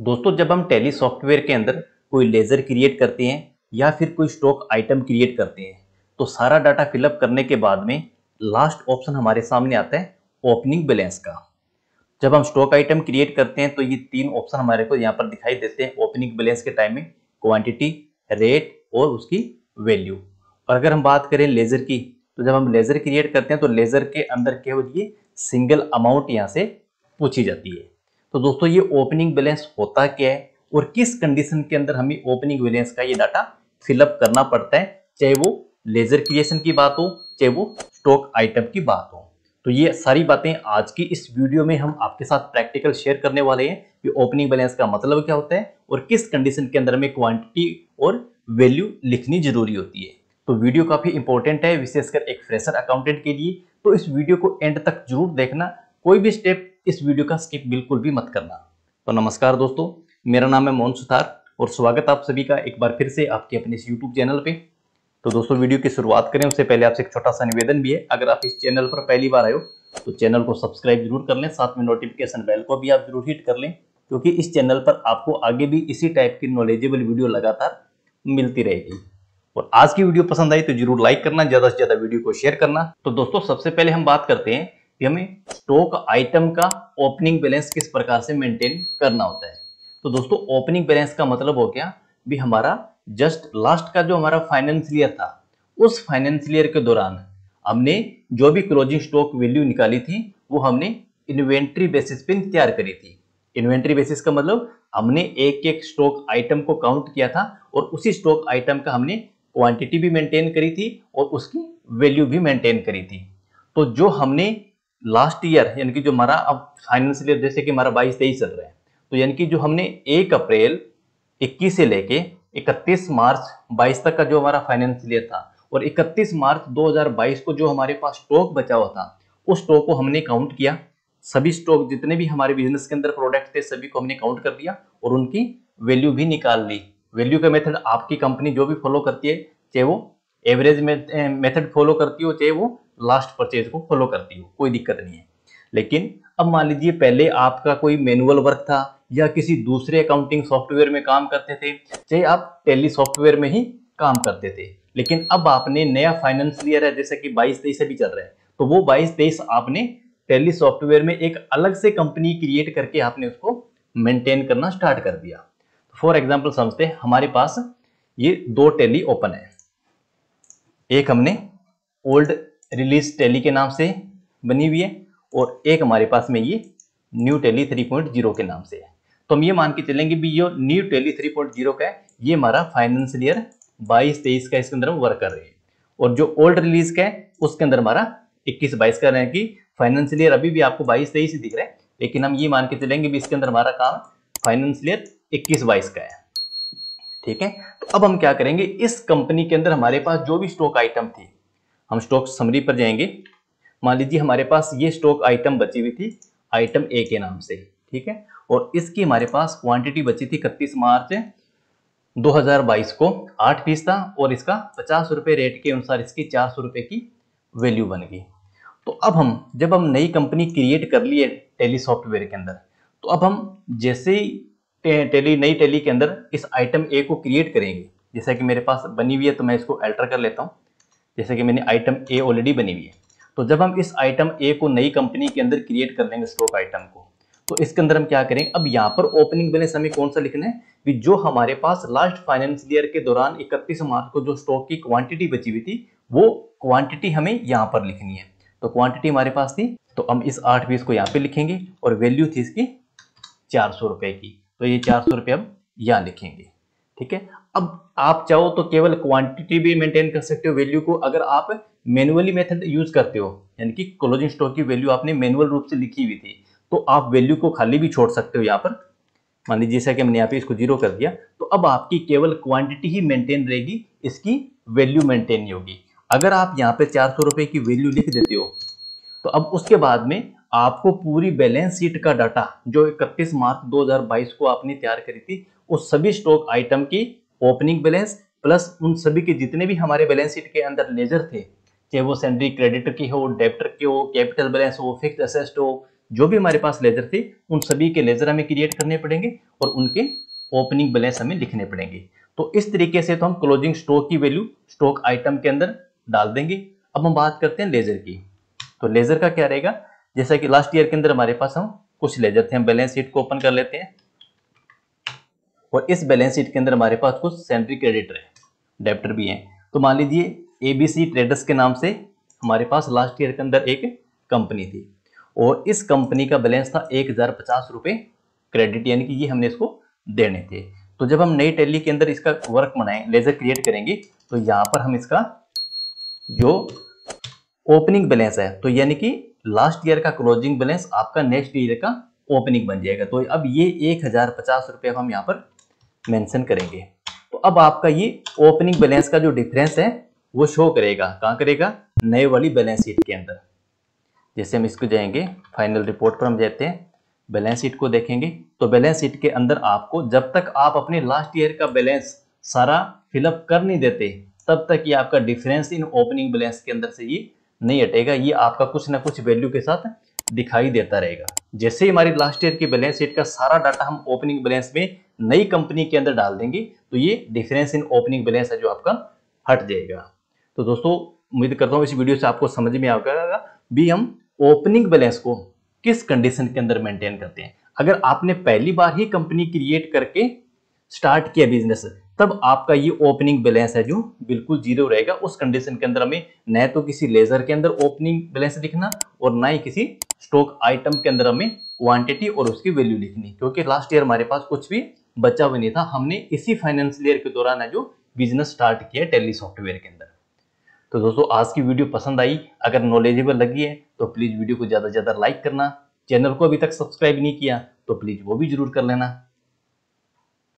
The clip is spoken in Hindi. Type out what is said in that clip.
दोस्तों जब हम टेली सॉफ्टवेयर के अंदर कोई लेज़र क्रिएट करते हैं या फिर कोई स्टॉक आइटम क्रिएट करते हैं तो सारा डाटा फिलअप करने के बाद में लास्ट ऑप्शन हमारे सामने आता है ओपनिंग बैलेंस का जब हम स्टॉक आइटम क्रिएट करते हैं तो ये तीन ऑप्शन हमारे को यहाँ पर दिखाई देते हैं ओपनिंग बैलेंस के टाइम में क्वान्टिटी रेट और उसकी वैल्यू और अगर हम बात करें लेज़र की तो जब हम लेज़र क्रिएट करते हैं तो लेज़र के अंदर केवल ये सिंगल अमाउंट यहाँ से पूछी जाती है तो दोस्तों ये ओपनिंग बैलेंस होता क्या है और किस कंडीशन के अंदर हमें ओपनिंग बैलेंस का ये डाटा फिलअप करना पड़ता है चाहे वो लेजर क्रिएशन की बात हो चाहे वो स्टॉक आइटम की बात हो तो ये सारी बातें आज की इस वीडियो में हम आपके साथ प्रैक्टिकल शेयर करने वाले हैं कि ओपनिंग बैलेंस का मतलब क्या होता है और किस कंडीशन के अंदर हमें क्वांटिटी और वैल्यू लिखनी जरूरी होती है तो वीडियो काफ़ी इंपॉर्टेंट है विशेषकर एक फ्रेशर अकाउंटेंट के लिए तो इस वीडियो को एंड तक जरूर देखना कोई भी स्टेप इस वीडियो का स्किप बिल्कुल भी मत करना तो नमस्कार दोस्तों मेरा नाम है मोहन सुथार और स्वागत आप सभी का एक बार फिर से आपके अपने इस यूट्यूब चैनल पे तो दोस्तों वीडियो की शुरुआत करें उससे पहले आपसे एक छोटा सा निवेदन भी है अगर आप इस चैनल पर पहली बार आए हो तो चैनल को सब्सक्राइब जरूर कर लें साथ में नोटिफिकेशन बेल को भी आप जरूर हिट कर लें क्योंकि इस चैनल पर आपको आगे भी इसी टाइप की नॉलेजेबल वीडियो लगातार मिलती रहेगी और आज की वीडियो पसंद आई तो जरूर लाइक करना ज़्यादा से ज़्यादा वीडियो को शेयर करना तो दोस्तों सबसे पहले हम बात करते हैं कि हमें स्टॉक आइटम का ओपनिंग बैलेंस किस प्रकार से मेंटेन करना होता है तो दोस्तों ओपनिंग बैलेंस का मतलब हो गया भी हमारा जस्ट लास्ट का जो हमारा फाइनेंस ईयर था उस फाइनेंस ईयर के दौरान हमने जो भी क्लोजिंग स्टॉक वैल्यू निकाली थी वो हमने इन्वेंट्री बेसिस पे तैयार करी थी इन्वेंट्री बेसिस का मतलब हमने एक एक स्टॉक आइटम को काउंट किया था और उसी स्टॉक आइटम का हमने क्वांटिटी भी मेंटेन करी थी और उसकी वैल्यू भी मेंटेन करी थी तो जो हमने लास्ट ईयर यानी कि जो हमारा अब फाइनेंशियल ईयर जैसे कि हमारा बाईस तेईस चल रहा है तो यानी कि जो हमने एक अप्रैल इक्कीस से लेके इकतीस मार्च बाईस तक का जो हमारा फाइनेंशियल ईयर था और इकतीस मार्च 2022 को जो हमारे पास स्टॉक बचा हुआ था उस स्टॉक को हमने काउंट किया सभी स्टॉक जितने भी हमारे बिजनेस के अंदर प्रोडक्ट थे सभी को हमने काउंट कर लिया और उनकी वैल्यू भी निकाल ली वैल्यू का मेथड आपकी कंपनी जो भी फॉलो करती है चाहे वो एवरेज मेथड फॉलो करती हो चाहे वो लास्ट परचेज को फॉलो करती हो कोई दिक्कत नहीं है लेकिन अब मान लीजिए पहले आपका कोई मैनुअल वर्क था या किसी दूसरे अकाउंटिंग सॉफ्टवेयर में काम करते थे चाहे आप टेली सॉफ्टवेयर में ही काम करते थे लेकिन अब आपने नया फाइनेंस लिया है जैसे कि बाईस तेईस अभी चल रहा है तो वो बाईस तेईस आपने टेली सॉफ्टवेयर में एक अलग से कंपनी क्रिएट करके आपने उसको मेंटेन करना स्टार्ट कर दिया फॉर एग्जाम्पल समझते हमारे पास ये दो टेली ओपन है एक हमने ओल्ड रिलीज टेली के नाम से बनी हुई है और एक हमारे पास में ये न्यू पॉइंट 3.0 के नाम से है तो हम ये मान के चलेंगे भी ये न्यू टैली 3.0 का है ये हमारा फाइनेंशियल ईयर 22 23 का इसके अंदर हम वर्क कर रहे हैं और जो ओल्ड रिलीज का है उसके अंदर हमारा 21 22 का रहे कि फाइनेंशियल ईयर अभी भी आपको 22 23 ही दिख रहा है लेकिन हम ये मान के चलेंगे भी इसके अंदर हमारा काम फाइनेंशियल ईयर इक्कीस बाईस का है ठीक है तो अब हम क्या करेंगे इस कंपनी के अंदर हमारे पास जो भी स्टॉक आइटम थी हम स्टॉक समरी पर जाएंगे मान लीजिए हमारे पास ये स्टॉक आइटम बची हुई थी आइटम ए के नाम से ठीक है और इसकी हमारे पास क्वांटिटी बची थी इकतीस मार्च 2022 को आठ पीस था और इसका पचास रुपये रेट के अनुसार इसकी चार सौ रुपये की वैल्यू बन गई तो अब हम जब हम नई कंपनी क्रिएट कर लिए टेली सॉफ्टवेयर के अंदर तो अब हम जैसे ही टे, टेली नई टेली के अंदर इस आइटम ए को क्रिएट करेंगे जैसा कि मेरे पास बनी हुई है तो मैं इसको एल्टर कर लेता हूँ जैसे कि मैंने आइटम ए ऑलरेडी बनी हुई है तो जब हम इस आइटम ए को नई कंपनी के अंदर क्रिएट कर लेंगे स्टॉक आइटम को तो इसके अंदर हम क्या करेंगे अब यहाँ पर ओपनिंग बैलेंस हमें कौन सा लिखना है कि जो हमारे पास लास्ट फाइनेंस ईयर के दौरान इकतीस मार्च को जो स्टॉक की क्वांटिटी बची हुई थी वो क्वांटिटी हमें यहाँ पर लिखनी है तो क्वांटिटी हमारे पास थी तो हम इस आठ बीस को यहाँ पे लिखेंगे और वैल्यू थी इसकी चार सौ की तो ये चार सौ हम यहाँ लिखेंगे ठीक है अब आप चाहो तो केवल क्वांटिटी भी मेंटेन कर सकते हो वैल्यू को अगर आप मैनुअली मेथड यूज करते हो यानी कि क्लोजिंग स्टॉक की वैल्यू आपने मैनुअल रूप से लिखी हुई थी तो आप वैल्यू को खाली भी छोड़ सकते हो यहाँ पर मान लीजिए जैसा कि मैंने यहाँ पे इसको जीरो कर दिया तो अब आपकी केवल क्वांटिटी ही मेंटेन रहेगी इसकी वैल्यू मेंटेन नहीं होगी अगर आप यहाँ पे चार सौ रुपये की वैल्यू लिख देते हो तो अब उसके बाद में आपको पूरी बैलेंस शीट का डाटा जो इकतीस मार्च 2022 को आपने तैयार करी थी उस सभी स्टॉक आइटम की ओपनिंग बैलेंस प्लस उन सभी के जितने भी हमारे बैलेंस शीट के अंदर लेजर थे चाहे वो सैलरी क्रेडिटर की हो डेप्टर की हो कैपिटल बैलेंस हो फिक्स असेस्ट हो जो भी हमारे पास लेजर थे उन सभी के लेजर हमें क्रिएट करने पड़ेंगे और उनके ओपनिंग बैलेंस हमें लिखने पड़ेंगे तो इस तरीके से तो हम क्लोजिंग स्टॉक की वैल्यू स्टॉक आइटम के अंदर डाल देंगे अब हम बात करते हैं लेजर की तो लेजर का क्या रहेगा जैसा कि लास्ट ईयर के अंदर हमारे पास हम कुछ लेजर थे हम बैलेंस शीट को ओपन कर लेते हैं और इस बैलेंस शीट के अंदर हमारे पास कुछ सेंट्री क्रेडिटर हैं डेप्टर भी हैं तो मान लीजिए ए बी सी ट्रेडर्स के नाम से हमारे पास लास्ट ईयर के अंदर एक कंपनी थी और इस कंपनी का बैलेंस था एक हज़ार पचास रुपये क्रेडिट यानी कि ये हमने इसको देने थे तो जब हम नई टैली के अंदर इसका वर्क बनाएं लेजर क्रिएट करेंगे तो यहाँ पर हम इसका जो ओपनिंग बैलेंस है तो यानी कि लास्ट ईयर का क्लोजिंग बैलेंस आपका नेक्स्ट ईयर का ओपनिंग बन जाएगा तो अब ये एक हज़ार पचास रुपये हम यहाँ पर मेंशन करेंगे तो अब आपका ये ओपनिंग बैलेंस का जो डिफरेंस है वो शो करेगा कहाँ करेगा नए वाली बैलेंस शीट के अंदर जैसे हम इसको जाएंगे फाइनल रिपोर्ट पर हम जाते हैं बैलेंस शीट को देखेंगे तो बैलेंस शीट के अंदर आपको जब तक आप अपने लास्ट ईयर का बैलेंस सारा फिलअप कर नहीं देते तब तक ये आपका डिफरेंस इन ओपनिंग बैलेंस के अंदर से ये नहीं हटेगा ये आपका कुछ ना कुछ वैल्यू के साथ दिखाई देता रहेगा जैसे ही हमारी लास्ट ईयर की बैलेंस शीट का सारा डाटा हम ओपनिंग बैलेंस में नई कंपनी के अंदर डाल देंगे तो ये डिफरेंस इन ओपनिंग बैलेंस है जो आपका हट जाएगा तो दोस्तों उम्मीद करता हूँ इस वीडियो से आपको समझ में आएगा भी हम ओपनिंग बैलेंस को किस कंडीशन के अंदर मेंटेन करते हैं अगर आपने पहली बार ही कंपनी क्रिएट करके स्टार्ट किया बिजनेस तब आपका ये ओपनिंग बैलेंस है जो बिल्कुल जीरो रहेगा उस कंडीशन के अंदर हमें न तो किसी लेजर के अंदर ओपनिंग बैलेंस लिखना और ना ही किसी स्टॉक आइटम के अंदर हमें क्वांटिटी और उसकी वैल्यू लिखनी क्योंकि लास्ट ईयर हमारे पास कुछ भी बचा हुआ नहीं था हमने इसी फाइनेंशियल ईयर के दौरान है जो बिजनेस स्टार्ट किया टेली सॉफ्टवेयर के अंदर तो दोस्तों आज की वीडियो पसंद आई अगर नॉलेजेबल लगी है तो प्लीज़ वीडियो को ज़्यादा से ज़्यादा लाइक करना चैनल को अभी तक सब्सक्राइब नहीं किया तो प्लीज़ वो भी जरूर कर लेना